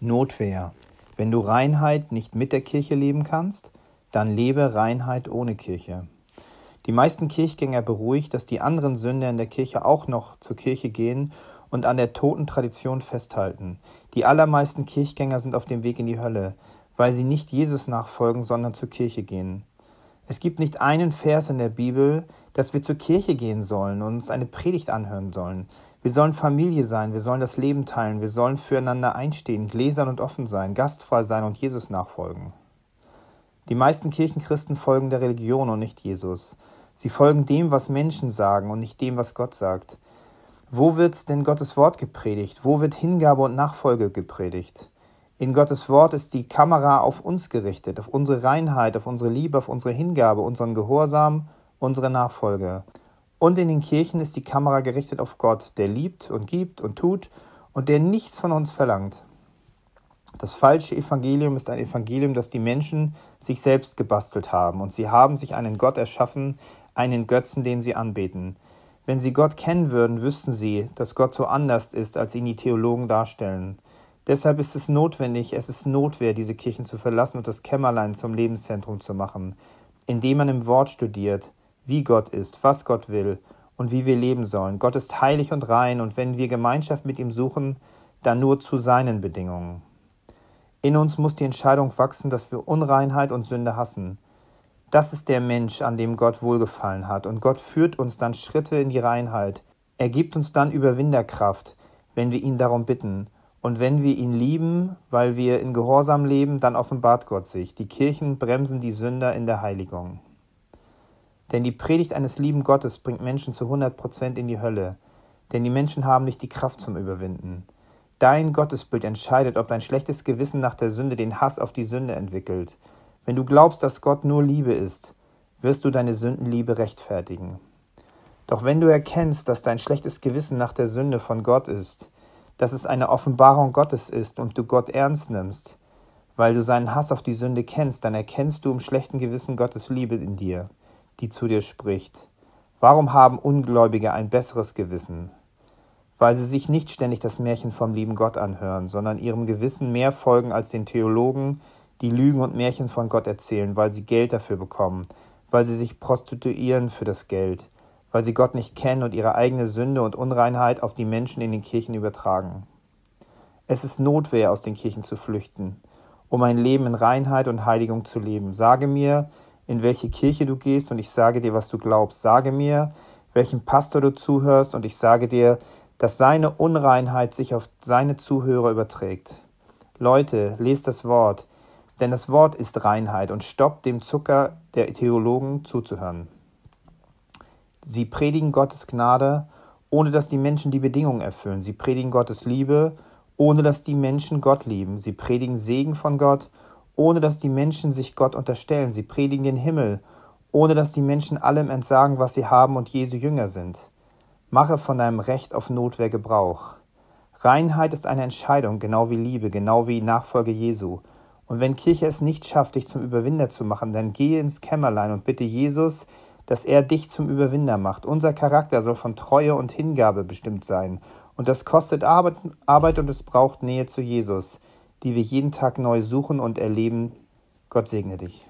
Notwehr. Wenn du Reinheit nicht mit der Kirche leben kannst, dann lebe Reinheit ohne Kirche. Die meisten Kirchgänger beruhigt, dass die anderen Sünder in der Kirche auch noch zur Kirche gehen und an der toten Tradition festhalten. Die allermeisten Kirchgänger sind auf dem Weg in die Hölle, weil sie nicht Jesus nachfolgen, sondern zur Kirche gehen. Es gibt nicht einen Vers in der Bibel, dass wir zur Kirche gehen sollen und uns eine Predigt anhören sollen. Wir sollen Familie sein, wir sollen das Leben teilen, wir sollen füreinander einstehen, gläsern und offen sein, gastfrei sein und Jesus nachfolgen. Die meisten Kirchenchristen folgen der Religion und nicht Jesus. Sie folgen dem, was Menschen sagen und nicht dem, was Gott sagt. Wo wird denn Gottes Wort gepredigt? Wo wird Hingabe und Nachfolge gepredigt? In Gottes Wort ist die Kamera auf uns gerichtet, auf unsere Reinheit, auf unsere Liebe, auf unsere Hingabe, unseren Gehorsam, unsere Nachfolge. Und in den Kirchen ist die Kamera gerichtet auf Gott, der liebt und gibt und tut und der nichts von uns verlangt. Das falsche Evangelium ist ein Evangelium, das die Menschen sich selbst gebastelt haben und sie haben sich einen Gott erschaffen, einen Götzen, den sie anbeten. Wenn sie Gott kennen würden, wüssten sie, dass Gott so anders ist, als ihn die Theologen darstellen. Deshalb ist es notwendig, es ist Notwehr, diese Kirchen zu verlassen und das Kämmerlein zum Lebenszentrum zu machen, indem man im Wort studiert, wie Gott ist, was Gott will und wie wir leben sollen. Gott ist heilig und rein und wenn wir Gemeinschaft mit ihm suchen, dann nur zu seinen Bedingungen. In uns muss die Entscheidung wachsen, dass wir Unreinheit und Sünde hassen. Das ist der Mensch, an dem Gott wohlgefallen hat, und Gott führt uns dann Schritte in die Reinheit. Er gibt uns dann Überwinderkraft, wenn wir ihn darum bitten. Und wenn wir ihn lieben, weil wir in Gehorsam leben, dann offenbart Gott sich. Die Kirchen bremsen die Sünder in der Heiligung. Denn die Predigt eines lieben Gottes bringt Menschen zu 100 in die Hölle. Denn die Menschen haben nicht die Kraft zum Überwinden. Dein Gottesbild entscheidet, ob dein schlechtes Gewissen nach der Sünde den Hass auf die Sünde entwickelt. Wenn du glaubst, dass Gott nur Liebe ist, wirst du deine Sündenliebe rechtfertigen. Doch wenn du erkennst, dass dein schlechtes Gewissen nach der Sünde von Gott ist, dass es eine Offenbarung Gottes ist und du Gott ernst nimmst, weil du seinen Hass auf die Sünde kennst, dann erkennst du im schlechten Gewissen Gottes Liebe in dir die zu dir spricht. Warum haben Ungläubige ein besseres Gewissen? Weil sie sich nicht ständig das Märchen vom lieben Gott anhören, sondern ihrem Gewissen mehr folgen als den Theologen, die Lügen und Märchen von Gott erzählen, weil sie Geld dafür bekommen, weil sie sich prostituieren für das Geld, weil sie Gott nicht kennen und ihre eigene Sünde und Unreinheit auf die Menschen in den Kirchen übertragen. Es ist Notwehr, aus den Kirchen zu flüchten, um ein Leben in Reinheit und Heiligung zu leben. Sage mir, in welche Kirche du gehst und ich sage dir, was du glaubst. Sage mir, welchem Pastor du zuhörst und ich sage dir, dass seine Unreinheit sich auf seine Zuhörer überträgt. Leute, lest das Wort, denn das Wort ist Reinheit und stoppt dem Zucker der Theologen zuzuhören. Sie predigen Gottes Gnade, ohne dass die Menschen die Bedingungen erfüllen. Sie predigen Gottes Liebe, ohne dass die Menschen Gott lieben. Sie predigen Segen von Gott, ohne dass die Menschen sich Gott unterstellen. Sie predigen den Himmel, ohne dass die Menschen allem entsagen, was sie haben und Jesu Jünger sind. Mache von deinem Recht auf Notwehr Gebrauch. Reinheit ist eine Entscheidung, genau wie Liebe, genau wie Nachfolge Jesu. Und wenn Kirche es nicht schafft, dich zum Überwinder zu machen, dann gehe ins Kämmerlein und bitte Jesus, dass er dich zum Überwinder macht. Unser Charakter soll von Treue und Hingabe bestimmt sein. Und das kostet Arbeit, Arbeit und es braucht Nähe zu Jesus die wir jeden Tag neu suchen und erleben. Gott segne dich.